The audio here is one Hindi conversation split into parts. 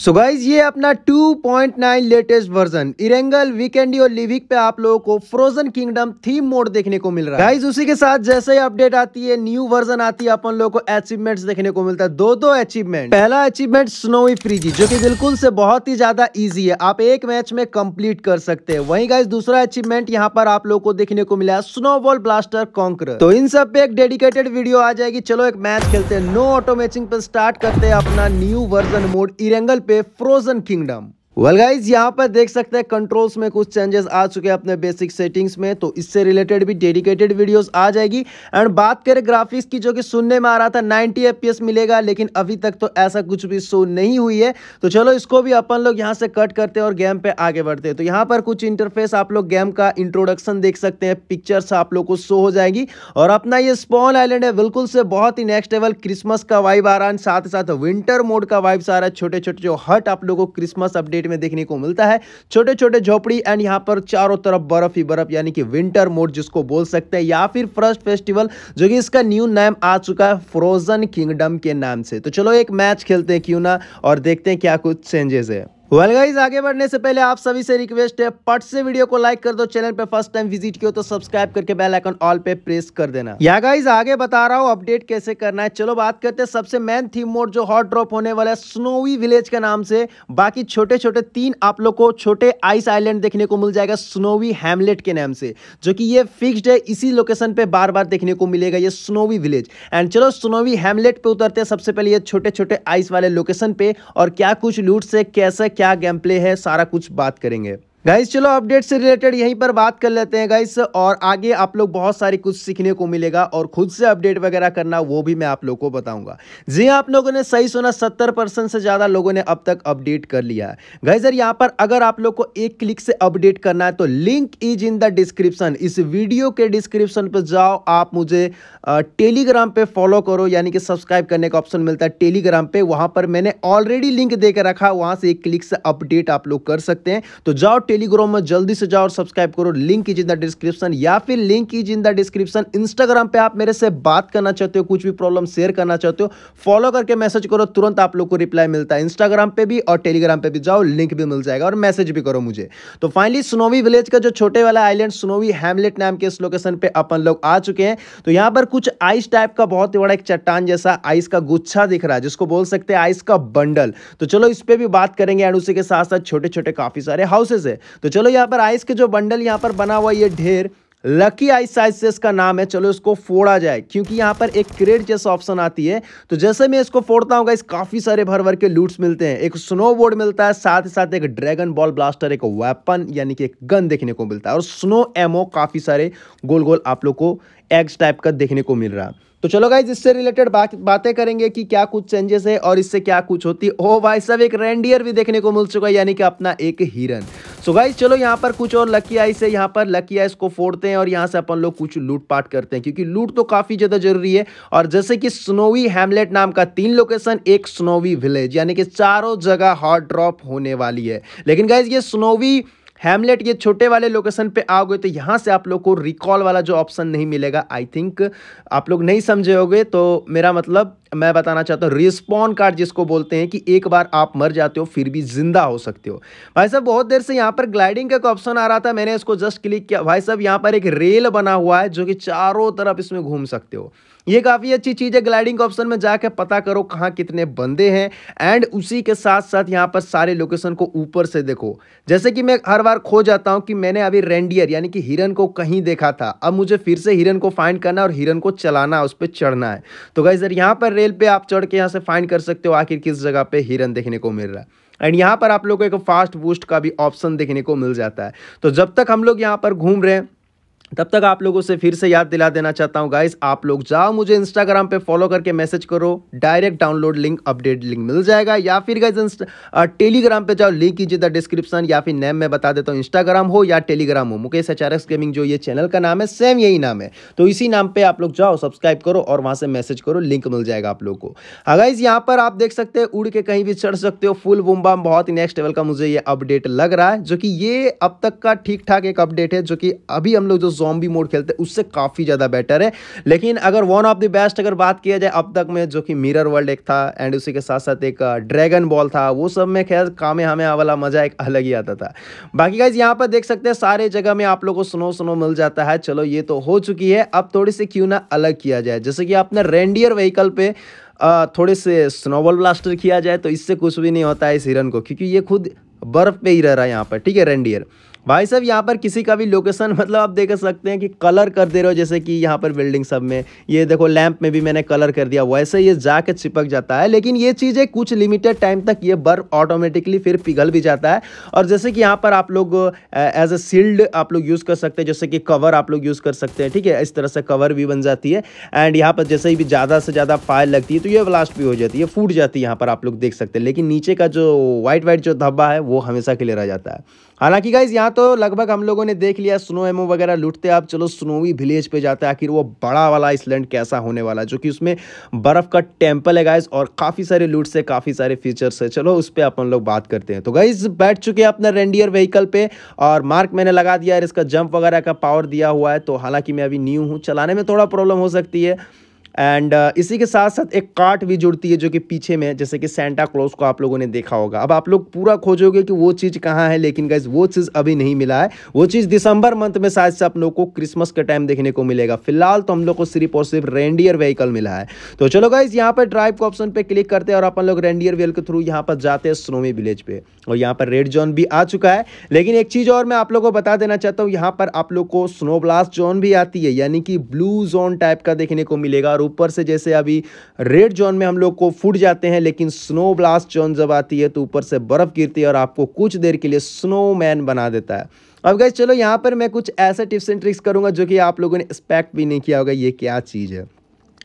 सो so गाइज ये अपना 2.9 लेटेस्ट वर्जन इरेंगल वीकेंडी और लिविक पे आप लोगों को फ्रोजन किंगडम थीम मोड देखने को मिल रहा है गाइज उसी के साथ जैसे ही अपडेट आती है न्यू वर्जन आती है अपन लोगों को अचीवमेंट्स देखने को मिलता है दो दो अचीवमेंट पहला अचीवमेंट स्नोई फ्रीजी जो कि बिल्कुल से बहुत ही ज्यादा ईजी है आप एक मैच में कम्प्लीट कर सकते हैं वही गाइज दूसरा अचीवमेंट यहाँ पर आप लोग को देखने को मिला है स्नोबॉल ब्लास्टर कॉन्क्र तो इन सब पे एक डेडिकेटेड वीडियो आ जाएगी चलो एक मैच खेलते हैं नो ऑटो मैचिंग पे स्टार्ट करते हैं अपना new version mode Erangel a frozen kingdom. Well guys यहाँ पर देख सकते हैं कंट्रोल्स में कुछ चेंजेस आ चुके हैं अपने बेसिक सेटिंग्स में तो इससे रिलेटेड भी डेडिकेटेड वीडियोस आ जाएगी एंड बात करें ग्राफिक्स की जो कि सुनने में आ रहा था 90 एफपीएस मिलेगा लेकिन अभी तक तो ऐसा कुछ भी शो नहीं हुई है तो चलो इसको भी अपन लोग यहाँ से कट करते हैं और गेम पे आगे बढ़ते हैं तो यहाँ पर कुछ इंटरफेस आप लोग गेम का इंट्रोडक्शन देख सकते हैं पिक्चर्स आप लोग को शो हो जाएगी और अपना ये स्पॉन आइलैंड है बिल्कुल से बहुत ही नेक्स्ट लेवल क्रिसमस का वाइब आ रहा है साथ ही साथ विंटर मोड का वाइब्स आ रहा है छोटे छोटे जो हट आप लोग को क्रिसमस अपडेट मार्केट में देखने को मिलता है छोटे छोटे झोपड़ी एंड यहाँ पर चारों तरफ बर्फ ही बर्फ यानी कि विंटर मोड जिसको बोल सकते हैं या फिर फर्स्ट फेस्टिवल जो कि इसका न्यू नाम आ चुका है फ्रोजन किंगडम के नाम से तो चलो एक मैच खेलते हैं क्यों ना और देखते हैं क्या कुछ चेंजेस है वेल गाइज आगे बढ़ने से पहले आप सभी से रिक्वेस्ट है पट से वीडियो को लाइक कर दो चैनल पे फर्स्ट टाइम विजिट किया तो सब्सक्राइब करके बेल आइकन ऑल पे प्रेस कर देना या गाइज आगे बता रहा हूँ अपडेट कैसे करना है चलो बात करते हैं सबसे मेन थीम मोड जो हॉट ड्रॉप होने वाला है स्नोवी विलेज के नाम से बाकी छोटे छोटे तीन आप लोग को छोटे आइस आईलैंड देखने को मिल जाएगा स्नोवी हेमलेट के नाम से जो की ये फिक्सड है इसी लोकेशन पे बार बार देखने को मिलेगा ये स्नोवी विलेज एंड चलो स्नोवी हेमलेट पे उतरते हैं सबसे पहले ये छोटे छोटे आइस वाले लोकेशन पे और क्या कुछ लूट से कैसे क्या गेम प्ले है सारा कुछ बात करेंगे गाइस चलो अपडेट से रिलेटेड यहीं पर बात कर लेते हैं गाइस और आगे आप लोग बहुत सारी कुछ सीखने को मिलेगा और खुद से अपडेट वगैरह करना वो भी मैं आप लोग को बताऊंगा जी हाँ, आप लोगों ने सही सुना सत्तर परसेंट से ज़्यादा लोगों ने अब तक अपडेट कर लिया है गाइस यार यहाँ पर अगर आप लोग को एक क्लिक से अपडेट करना है तो link is in the description इस वीडियो के डिस्क्रिप्शन पर जाओ आप मुझे टेलीग्राम पर फॉलो करो यानी कि सब्सक्राइब करने का ऑप्शन मिलता है टेलीग्राम पर वहाँ पर मैंने ऑलरेडी लिंक दे रखा वहाँ से एक क्लिक से अपडेट आप लोग कर सकते हैं तो जाओ टेलीग्राम में जल्दी से जाओ और सब्सक्राइब करो link is in the description या फिर link is in the description Instagram पे आप मेरे से बात करना चाहते हो कुछ भी प्रॉब्लम शेयर करना चाहते हो फॉलो करके मैसेज करो तुरंत आप लोग को रिप्लाई मिलता है इंस्टाग्राम पे भी और टेलीग्राम पे भी जाओ लिंक भी मिल जाएगा और मैसेज भी करो मुझे तो फाइनली स्नोवी विलेज का जो छोटे वाला आइलैंड स्नोवी हेमलेट नाम के इस लोकेशन पे अपन लोग आ चुके हैं तो यहाँ पर कुछ आइस टाइप का बहुत ही बड़ा एक चट्टान जैसा आइस का गुच्छा दिख रहा है जिसको बोल सकते हैं आइस का बंडल तो चलो इस पर भी बात करेंगे एंड उसी के साथ साथ छोटे छोटे काफी सारे हाउसेज है तो चलो यहाँ पर आइस के जो बंडल यहाँ पर बना हुआ ये ढेर लकी आइस साइज से इसका नाम है चलो इसको फोड़ा जाए क्योंकि यहाँ पर एक क्रेड जैसा ऑप्शन आती है तो जैसे मैं इसको फोड़ता हूँ इस काफ़ी सारे भर भर के लूट्स मिलते हैं एक स्नोबोर्ड मिलता है साथ ही साथ एक ड्रैगन बॉल ब्लास्टर एक वेपन यानी कि एक गन देखने को मिलता है और स्नो एमओ काफ़ी सारे गोल गोल आप लोग को एग्स टाइप का देखने को मिल रहा तो चलो गाइज इससे रिलेटेड बात बातें करेंगे कि क्या कुछ चेंजेस है और इससे क्या कुछ होती ओ भाई सब एक रेंडियर भी देखने को मिल चुका है यानी कि अपना एक हिरन सो गाइज चलो यहाँ पर कुछ और लकी आइस है यहाँ पर लकी आइस को फोड़ते हैं और यहाँ से अपन लोग कुछ लूट पाट करते हैं क्योंकि लूट तो काफ़ी ज़्यादा जरूरी है और जैसे कि स्नोवी हैमलेट नाम का तीन लोकेशन एक स्नोवी विलेज यानी कि चारों जगह हॉट ड्रॉप होने वाली है लेकिन गाइज ये स्नोवी हैमलेट ये छोटे वाले लोकेशन पे आओगे तो यहाँ से आप लोग को रिकॉल वाला जो ऑप्शन नहीं मिलेगा आई थिंक आप लोग नहीं समझे होगे तो मेरा मतलब मैं बताना चाहता हूँ रिस्पॉन कार्ड जिसको बोलते हैं कि एक बार आप मर जाते हो फिर भी जिंदा हो सकते हो भाई साहब बहुत देर से यहाँ पर ग्लाइडिंग का ऑप्शन आ रहा था मैंने इसको जस्ट क्लिक किया भाई साहब यहाँ पर एक रेल बना हुआ है जो कि चारों तरफ इसमें घूम सकते हो ये काफ़ी अच्छी चीज़ है ग्लाइडिंग ऑप्शन में जाकर पता करो कहाँ कितने बंदे हैं एंड उसी के साथ साथ यहाँ पर सारे लोकेशन को ऊपर से देखो जैसे कि मैं हर बार खो जाता हूँ कि मैंने अभी रेंडियर यानी कि हिरन को कहीं देखा था अब मुझे फिर से हिरन को फाइंड करना और हिरन को चलाना उस पर चढ़ना है तो गाइजर यहाँ पर सेल पे आप चढ़ के यहाँ से फाइंड कर सकते हो आखिर किस जगह पे हिरन देखने को मिल रहा है एंड यहाँ पर आप लोग को एक फास्ट बूस्ट का भी ऑप्शन देखने को मिल जाता है तो जब तक हम लोग यहाँ पर घूम रहे हैं तब तक आप लोगों से फिर से याद दिला देना चाहता हूँ गाइस आप लोग जाओ मुझे इंस्टाग्राम पे फॉलो करके मैसेज करो direct download link update link मिल जाएगा या फिर गाइस टेलीग्राम पे जाओ लिंक कीजिए द डिस्क्रिप्शन या फिर नेम में बता देता हूँ इंस्टाग्राम हो या टेलीग्राम हो मुकेश एच गेमिंग जो ये चैनल का नाम है सेम यही नाम है तो इसी नाम पर आप लोग जाओ सब्सक्राइब करो और वहाँ से मैसेज करो लिंक मिल जाएगा आप लोग को गाइज हाँ, यहाँ पर आप देख सकते हैं उड़ के कहीं भी चढ़ सकते हो फुल बुम्बाम बहुत ही नेक्स्ट लेवल का मुझे ये अपडेट लग रहा है जो कि ये अब तक का ठीक ठाक एक अपडेट है जो कि अभी हम लोग जो जॉम्बी मोड खेलते हैं उससे काफ़ी ज़्यादा बेटर है लेकिन अगर वन ऑफ द बेस्ट अगर बात किया जाए अब तक में जो कि मिरर वर्ल्ड एक था एंड उसी के साथ साथ एक ड्रैगन बॉल था वो सब में खैर कामे हमें वाला मज़ा एक अलग ही आता था बाकी गाइज यहाँ पर देख सकते हैं सारे जगह में आप लोग को स्नो स्नो मिल जाता है चलो ये तो हो चुकी है अब थोड़ी सी क्यों ना अलग किया जाए जैसे कि आपने रेंडियर व्हीकल पर थोड़े से स्नोबॉल ब्लास्टर किया जाए तो इससे कुछ भी नहीं होता है इस हिरन को क्योंकि ये खुद बर्फ़ पे ही रह रहा है यहाँ पर ठीक है रेंडियर भाई साहब यहाँ पर किसी का भी लोकेशन मतलब आप देख सकते हैं कि कलर कर दे रहे हो जैसे कि यहाँ पर बिल्डिंग सब में ये देखो लैंप में भी मैंने कलर कर दिया वैसे ये जाके चिपक जाता है लेकिन ये चीज़ें कुछ लिमिटेड टाइम तक ये बर्फ ऑटोमेटिकली फिर पिघल भी जाता है और जैसे कि यहाँ पर आप लोग एज अ सील्ड आप लोग यूज़ कर सकते हैं जैसे कि कवर आप लोग यूज़ कर सकते हैं ठीक है इस तरह से कवर भी बन जाती है एंड यहाँ पर जैसे ही भी ज़्यादा से ज़्यादा फायर लगती है तो ये ब्लास्ट भी हो जाती है फूट जाती है यहाँ पर आप लोग देख सकते हैं लेकिन नीचे का जो वाइट वाइट जो धब्बा है वो हमेशा के लिए रह जाता है हालांकि गाइज यहाँ तो लगभग हम लोगों ने देख लिया स्नो एमो वगैरह लूटते आप चलो स्नोवी विलेज पे जाते हैं आखिर वो बड़ा वाला आइसलैंड कैसा होने वाला जो कि उसमें बर्फ़ का टेम्पल है गाइज और काफ़ी सारे लूट से काफ़ी सारे फीचर्स है चलो उस पर अपन लोग बात करते हैं तो गाइज बैठ चुके हैं अपना रेंडियर व्हीकल पे और मार्क मैंने लगा दिया और इसका जंप वगैरह का पावर दिया हुआ है तो हालांकि मैं अभी न्यू हूँ चलाने में थोड़ा प्रॉब्लम हो सकती है एंड uh, इसी के साथ साथ एक कार्ट भी जुड़ती है जो कि पीछे में जैसे कि सेंटा क्लोज को आप लोगों ने देखा होगा अब आप लोग पूरा खोजोगे कि वो चीज़ कहाँ है लेकिन गाइज वो चीज़ अभी नहीं मिला है वो चीज़ दिसंबर मंथ में शायद से आप लोग को क्रिसमस के टाइम देखने को मिलेगा फिलहाल तो हम लोग को सिर्फ और सिर्फ रेंडियर व्हीकल मिला है तो चलो गाइज यहाँ पर ड्राइव के ऑप्शन पर क्लिक करते हैं और अपन लोग रेंडियर व्हील के थ्रू यहाँ पर जाते हैं स्नोमी विलेज पे और यहाँ पर रेड जोन भी आ चुका है लेकिन एक चीज़ और मैं आप लोग को बता देना चाहता हूँ यहाँ पर आप लोग को स्नो ब्लास्ट जोन भी आती है यानी कि ब्लू जोन टाइप का देखने को मिलेगा और ऊपर से जैसे अभी रेड जोन में हम लोग को फूट जाते हैं लेकिन स्नो ब्लास्ट जोन जब आती है तो ऊपर से बर्फ़ गिरती है और आपको कुछ देर के लिए स्नोमैन बना देता है अब गए चलो यहाँ पर मैं कुछ ऐसे टिप्स एंड ट्रिक्स करूँगा जो कि आप लोगों ने एक्सपेक्ट भी नहीं किया होगा ये क्या चीज़ है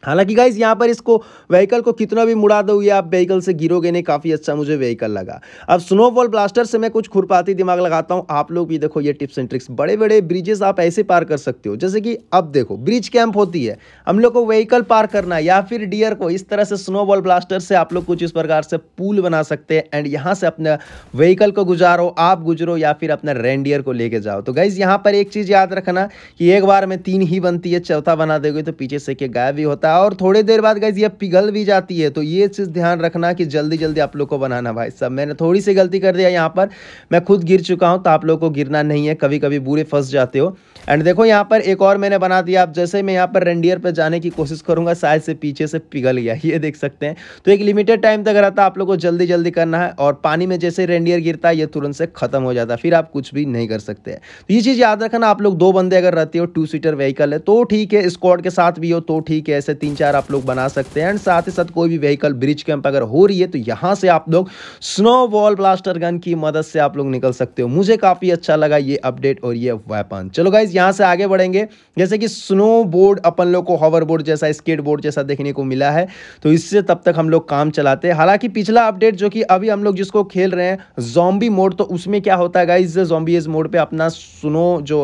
हालांकि गाइज यहाँ पर इसको व्हीकल को कितना भी मुड़ा दो ये आप व्हीकल से गिरोगे नहीं काफ़ी अच्छा मुझे व्हीकल लगा अब स्नोफॉल ब्लास्टर से मैं कुछ खुरपाती दिमाग लगाता हूँ आप लोग भी देखो ये टिप्स एंड ट्रिक्स बड़े बड़े ब्रिजेस आप ऐसे पार कर सकते हो जैसे कि अब देखो ब्रिज कैंप होती है हम लोग को व्हीकल पार करना या फिर डियर को इस तरह से स्नोबॉल ब्लास्टर से आप लोग कुछ इस प्रकार से पुल बना सकते हैं एंड यहाँ से अपने व्हीकल को गुजारो आप गुजरो या फिर अपने रेनडियर को लेके जाओ तो गाइज यहाँ पर एक चीज़ याद रखना कि एक बार में तीन ही बनती है चौथा बना दोगे तो पीछे से के गायब भी होता है और थोड़ी देर बाद गाइज ये पिघल भी जाती है तो ये चीज़ ध्यान रखना कि जल्दी जल्दी आप लोग को बनाना भाई सब मैंने थोड़ी सी गलती कर दिया यहाँ पर मैं खुद गिर चुका हूँ तो आप लोग को गिरना नहीं है कभी कभी बुरे फंस जाते हो एंड देखो यहाँ पर एक और मैंने बना दिया आप जैसे मैं यहाँ पर रेंडियर पर जाने की कोशिश करूँगा शायद से पीछे से पिघल गया ये देख सकते हैं तो एक लिमिटेड टाइम तक रहता आप लोग को जल्दी जल्दी करना है और पानी में जैसे रेंडियर गिरता है ये तुरंत से खत्म हो जाता फिर आप कुछ भी नहीं कर सकते तो ये चीज़ याद रखना आप लोग दो बंदे अगर रहते हो टू सीटर व्हीकल है तो ठीक है स्कॉड के साथ भी हो तो ठीक है ऐसे तीन चार आप लोग बना सकते हैं एंड साथ ही साथ कोई भी व्हीकल ब्रिज कैंप अगर हो रही है तो यहाँ से आप लोग स्नो वॉल ब्लास्टर गन की मदद से आप लोग निकल सकते हो मुझे काफ़ी अच्छा लगा ये अपडेट और ये वेपन चलो गाइज यहाँ से आगे बढ़ेंगे जैसे कि स्नो बोर्ड अपन लोग को हॉवर बोर्ड जैसा स्केट बोर्ड जैसा देखने को मिला है तो इससे तब तक हम लोग काम चलाते हैं हालांकि पिछला अपडेट जो कि अभी हम लोग जिसको खेल रहे हैं जॉम्बी मोड तो उसमें क्या होता है गाइज जॉम्बीज मोड पर अपना स्नो जो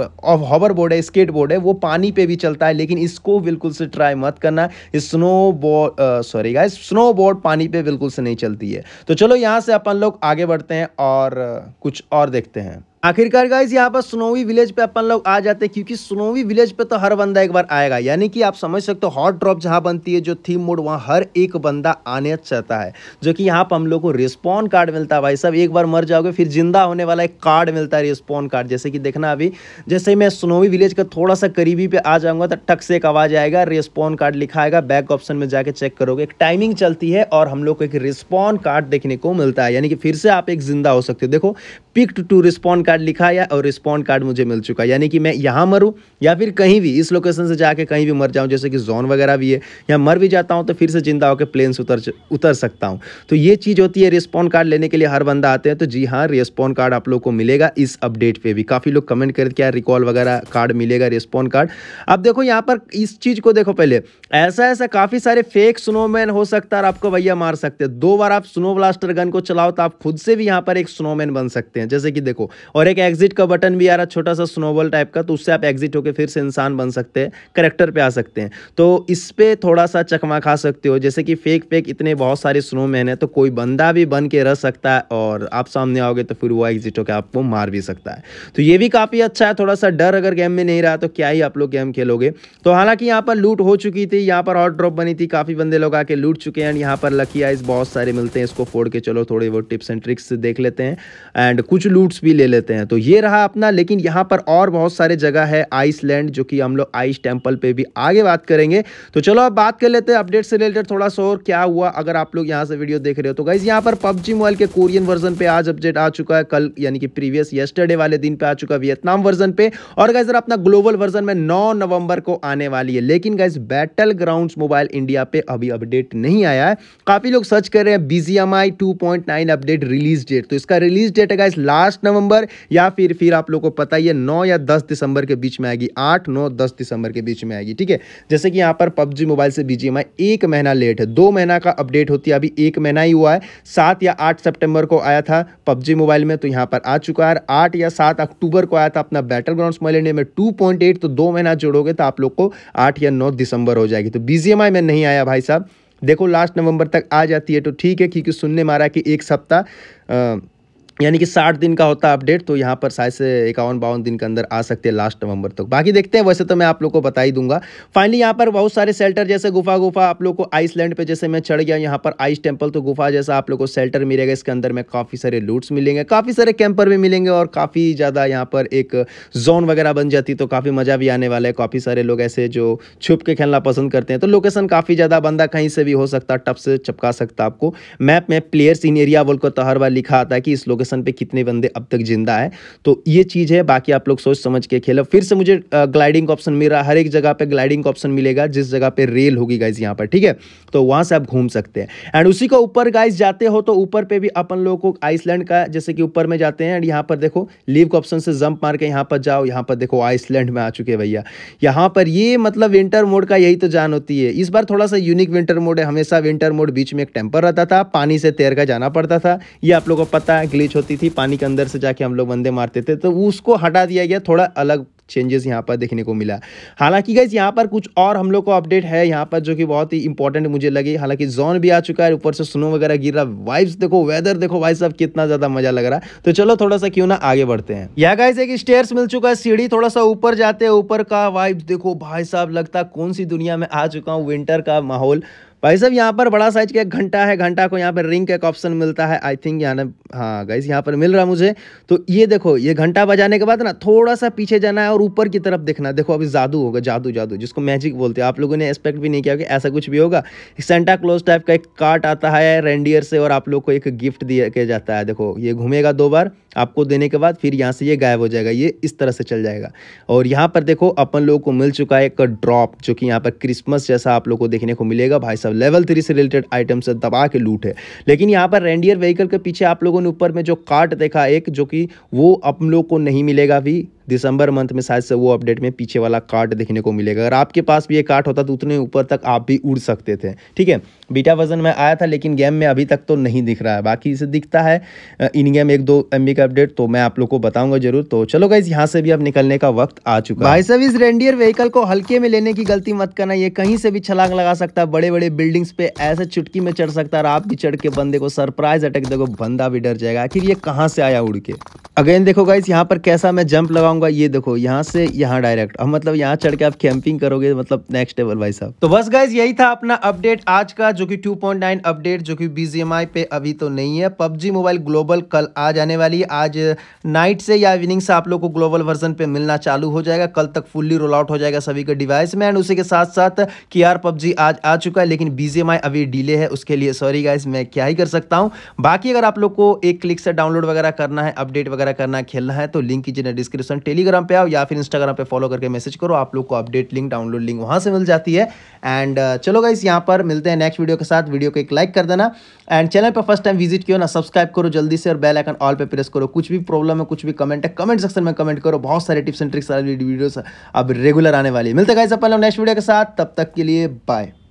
हॉवर बोर्ड है स्केट बोर्ड है वो पानी पे भी चलता है लेकिन इसको बिल्कुल से ट्राई मत करना है snowboard sorry guys snowboard पानी पे बिल्कुल से नहीं चलती है तो चलो यहाँ से अपन लोग आगे बढ़ते हैं और कुछ और देखते हैं आखिरकार गाइज यहाँ पर स्नोवी विलेज पे अपन लोग आ जाते हैं क्योंकि स्नोवी विलेज पे तो हर बंदा एक बार आएगा यानी कि आप समझ सकते हो हॉट ड्रॉप जहाँ बनती है जो थीम मोड वहाँ हर एक बंदा आने चाहता है जो कि यहाँ पर हम लोग को रिस्पॉन कार्ड मिलता है भाई सब एक बार मर जाओगे फिर जिंदा होने वाला एक कार्ड मिलता है रिस्पॉन कार्ड जैसे कि देखना अभी जैसे मैं स्नोवी विलेज का थोड़ा सा करीबी पे आ जाऊँगा तो टक से एक आवाज़ आएगा रिस्पॉन कार्ड लिखा आएगा बैक ऑप्शन में जाके चेक करोगे एक टाइमिंग चलती है और हम लोग को एक रिस्पॉन कार्ड देखने को मिलता है यानी कि फिर से आप एक जिंदा हो सकते हो देखो पिक्ट टू रिस्पॉन्ड कार्ड लिखा या और रिस्पॉन्ड कार्ड मुझे मिल चुका है यानी कि मैं यहाँ मरूँ या फिर कहीं भी इस लोकेशन से जाके कहीं भी मर जाऊँ जैसे कि जोन वगैरह भी है या मर भी जाता हूँ तो फिर से जिंदा होकर प्लेन से उतर उतर सकता हूँ तो ये चीज़ होती है रिस्पॉन्ड कार्ड लेने के लिए हर बंदा आते हैं तो जी हाँ रिस्पॉन्ड कार्ड आप लोग को मिलेगा इस अपडेट पर भी काफ़ी लोग कमेंट करें क्या रिकॉल वगैरह कार्ड मिलेगा रिस्पॉन्ड कार्ड अब देखो यहाँ पर इस चीज़ को देखो पहले ऐसा ऐसा काफ़ी सारे फेक स्नोमैन हो सकता है आपको भैया मार सकते हैं दो बार आप स्नो ब्लास्टर गन को चलाओ तो आप खुद से भी यहाँ पर एक स्नोमैन बन सकते हैं जैसे कि देखो और एक एग्जिट का बटन भी आ रहा छोटा सा स्नोबॉल टाइप का तो उससे आप एग्जिट होकर फिर से इंसान बन सकते हैं करेक्टर पे आ सकते हैं तो इस पर थोड़ा सा चकमा खा सकते हो जैसे कि फेक फेक इतने बहुत सारे स्नोमैन है तो कोई बंदा भी बन के रह सकता है और आप सामने आओगे तो फिर वो एग्जिट होकर आपको मार भी सकता है तो ये भी काफ़ी अच्छा है थोड़ा सा डर अगर गेम में नहीं रहा तो क्या ही आप लोग गेम खेलोगे तो हालांकि यहाँ पर लूट हो चुकी थी यहाँ पर हॉट ड्रॉप बनी थी काफ़ी बंदे लोग आके लूट चुके हैं एंड यहाँ पर लकी आइज बहुत सारे मिलते हैं इसको फोड़ के चलो थोड़े वो टिप्स एंड ट्रिक्स देख लेते हैं एंड कुछ लूट्स भी ले लेते लेते हैं तो ये रहा अपना लेकिन यहाँ पर और बहुत सारे जगह है आइसलैंड जो कि हम लोग आइस टेम्पल पर भी आगे बात करेंगे तो चलो अब बात कर लेते हैं अपडेट से रिलेटेड थोड़ा सा और क्या हुआ अगर आप लोग यहाँ से वीडियो देख रहे हो तो गाइज यहाँ पर पबजी मोबाइल के कोरियन वर्जन पर आज अपडेट आ चुका है कल यानी कि प्रीवियस येस्टरडे वाले दिन पर आ चुका वियतनाम वर्जन पर और गाइज अपना ग्लोबल वर्जन में नौ नवंबर को आने वाली है लेकिन guys battleground mobile India पर अभी अपडेट नहीं आया है काफी लोग सर्च कर रहे हैं बीजीएमआई 2.9 अपडेट रिलीज डेट तो इसका रिलीज डेट है लास्ट नवंबर या फिर फिर आप लोग को पता ही है नौ या दस दिसंबर के बीच में आएगी आठ नौ दस दिसंबर के बीच में आएगी ठीक है जैसे कि यहाँ पर पबजी मोबाइल से बी एक महीना लेट है दो महीना का अपडेट होती है अभी एक महीना ही हुआ है सात या आठ सेप्टेम्बर को आया था पबजी मोबाइल में तो यहाँ पर आ चुका है आठ या सात अक्टूबर को आया था अपना बैटल ग्राउंड मोबाइल इंडिया में टू तो दो महीना जोड़ोगे तो आप लोग को आठ या नौ दिसंबर हो जाएगी तो बीजीएमआई में नहीं आया भाई साहब देखो लास्ट नवंबर तक आ जाती है तो ठीक है क्योंकि सुनने मारा कि एक सप्ताह यानी कि साठ दिन का होता अपडेट तो यहाँ पर शायद से इक्यावन बावन दिन के अंदर आ सकते हैं लास्ट नवंबर तक तो। बाकी देखते हैं वैसे तो मैं आप लोग को बता ही दूंगा फाइनली यहाँ पर बहुत सारे सेल्टर जैसे गुफा गुफा आप लोग को आइसलैंड पे जैसे मैं चढ़ गया यहाँ पर आइस टेम्पल तो गुफा जैसा आप लोग को सेल्टर मिलेगा इसके अंदर में काफ़ी सारे लूट्स मिलेंगे काफ़ी सारे कैंपर भी मिलेंगे और काफ़ी ज़्यादा यहाँ पर एक जोन वगैरह बन जाती तो काफ़ी मज़ा भी आने वाला है काफ़ी सारे लोग ऐसे जो छुप के खेलना पसंद करते हैं तो लोकेशन काफ़ी ज़्यादा बंदा कहीं से भी हो सकता टप से चपका सकता आपको मैप में प्लेयर्स इन एरिया बोलकर को तो हर बार लिखा आता है कि इस लोकेशन लोकेशन पे कितने बंदे अब तक जिंदा है तो ये चीज़ है बाकी आप लोग सोच समझ के खेलो फिर से मुझे ग्लाइडिंग ऑप्शन मिल रहा है हर एक जगह पे ग्लाइडिंग ऑप्शन मिलेगा जिस जगह पे रेल होगी गाइज यहाँ पर ठीक है तो वहाँ से आप घूम सकते हैं एंड उसी का ऊपर गाइज जाते हो तो ऊपर पे भी अपन लोगों को आइसलैंड का जैसे कि ऊपर में जाते हैं एंड यहाँ पर देखो लीव का ऑप्शन से जंप मार के यहाँ पर जाओ यहाँ पर देखो आइसलैंड में आ चुके भैया यहाँ पर ये मतलब विंटर मोड का यही तो जान होती है इस बार थोड़ा सा यूनिक विंटर मोड है हमेशा विंटर मोड बीच में एक टेम्पर रहता था पानी से तैर कर जाना पड़ता था ये आप लोगों को पता है ग्लिच होती थी पानी के अंदर से जाके हम लोग बंदे मारते थे तो उसको हटा दिया गया थोड़ा अलग चेंजेस यहाँ पर देखने को मिला हालांकि गाइज यहाँ पर कुछ और हम लोग को अपडेट है यहाँ पर जो कि बहुत ही इंपॉर्टेंट मुझे लगी हालांकि जोन भी आ चुका है ऊपर से स्नो वगैरह गिर रहा वाइब्स देखो वेदर देखो भाई साहब कितना ज़्यादा मजा लग रहा है तो चलो थोड़ा सा क्यों ना आगे बढ़ते हैं यह गाइज एक स्टेयर्स मिल चुका है सीढ़ी थोड़ा सा ऊपर जाते हैं ऊपर का वाइब्स देखो भाई साहब लगता कौन सी दुनिया में आ चुका हूँ विंटर का माहौल भाई साहब यहाँ पर बड़ा साइज का एक घंटा है घंटा को यहाँ पर रिंग का एक ऑप्शन मिलता है आई थिंक यहाँ हाँ गाइस यहाँ पर मिल रहा मुझे तो ये देखो ये घंटा बजाने के बाद ना थोड़ा सा पीछे जाना है और ऊपर की तरफ देखना देखो अभी जादू होगा जादू जादू जिसको मैजिक बोलते हैं आप लोगों ने एक्सपेक्ट भी नहीं किया कि ऐसा कुछ भी होगा सेंटा क्लोज टाइप का एक कार्ट आता है रेंडियर से और आप लोग को एक गिफ्ट दिया जाता है देखो ये घूमेगा दो बार आपको देने के बाद फिर यहाँ से ये गायब हो जाएगा ये इस तरह से चल जाएगा और यहाँ पर देखो अपन लोगों को मिल चुका है एक ड्रॉप जो कि यहाँ पर क्रिसमस जैसा आप लोग को देखने को मिलेगा भाई साहब सब लेवल थ्री से रिलेटेड आइटम से दबा के लूट है लेकिन यहाँ पर रेंडियर व्हीकल के पीछे आप लोगों ने ऊपर में जो कार्ट देखा एक जो कि वो आप लोग को नहीं मिलेगा अभी दिसंबर मंथ में शायद से वो अपडेट में पीछे वाला कार्ड देखने को मिलेगा अगर आपके पास भी ये कार्ड होता तो उतने ऊपर तक आप भी उड़ सकते थे ठीक है बीटा वर्जन में आया था लेकिन गेम में अभी तक तो नहीं दिख रहा है बाकी इसे दिखता है इन गेम एक दो एम का अपडेट तो मैं आप लोग को बताऊंगा जरूर तो चलो गाइज यहाँ से भी अब निकलने का वक्त आ चुका भाई सब इस रेंडियर व्हीकल को हल्के में लेने की गलती मत करना ये कहीं से भी छलांग लगा सकता है बड़े बड़े बिल्डिंग्स पे ऐसे चुटकी में चढ़ सकता है और आप भी चढ़ के बंदे को सरप्राइज अटैक देखो बंदा भी डर जाएगा आखिर ये कहाँ से आया उड़ के अगेन देखो गाइज यहाँ पर कैसा मैं जंप लगाऊंगा दिखाऊंगा ये देखो यहाँ से यहाँ डायरेक्ट अब मतलब यहाँ चढ़ के आप कैंपिंग करोगे मतलब नेक्स्ट लेवल भाई साहब तो बस गाइज यही था अपना अपडेट आज का जो कि 2.9 अपडेट जो कि बीजीएमआई पे अभी तो नहीं है पबजी मोबाइल ग्लोबल कल आ जाने वाली है आज नाइट से या इवनिंग से आप लोग को ग्लोबल वर्जन पे मिलना चालू हो जाएगा कल तक फुल्ली रोल आउट हो जाएगा सभी के डिवाइस में एंड उसी के साथ साथ की आर पबजी आज आ चुका है लेकिन बीजीएमआई अभी डिले है उसके लिए सॉरी गाइज मैं क्या ही कर सकता हूँ बाकी अगर आप लोग को एक क्लिक से डाउनलोड वगैरह करना है अपडेट वगैरह करना है खेलना है तो लिंक कीजिए डिस्क्रिप्शन टेलीग्राम पे आओ या फिर इंस्टाग्राम पे फॉलो करके मैसेज करो आप लोग को अपडेट लिंक डाउनलोड लिंक वहाँ से मिल जाती है एंड uh, चलो गाइस यहाँ पर मिलते हैं नेक्स्ट वीडियो के साथ वीडियो को एक लाइक कर देना एंड चैनल पर फर्स्ट टाइम विजिट किया ना सब्सक्राइब करो जल्दी से और बेल आइकन ऑल पर प्रेस करो कुछ भी प्रॉब्लम है कुछ भी कमेंट है कमेंट सेक्शन में कमेंट करो बहुत सारे टिप्स एंड ट्रिक्स वीडियो अब रेगुलर आने वाली है मिलते गाइस अपन नेक्स्ट वीडियो के साथ तब तक के लिए बाय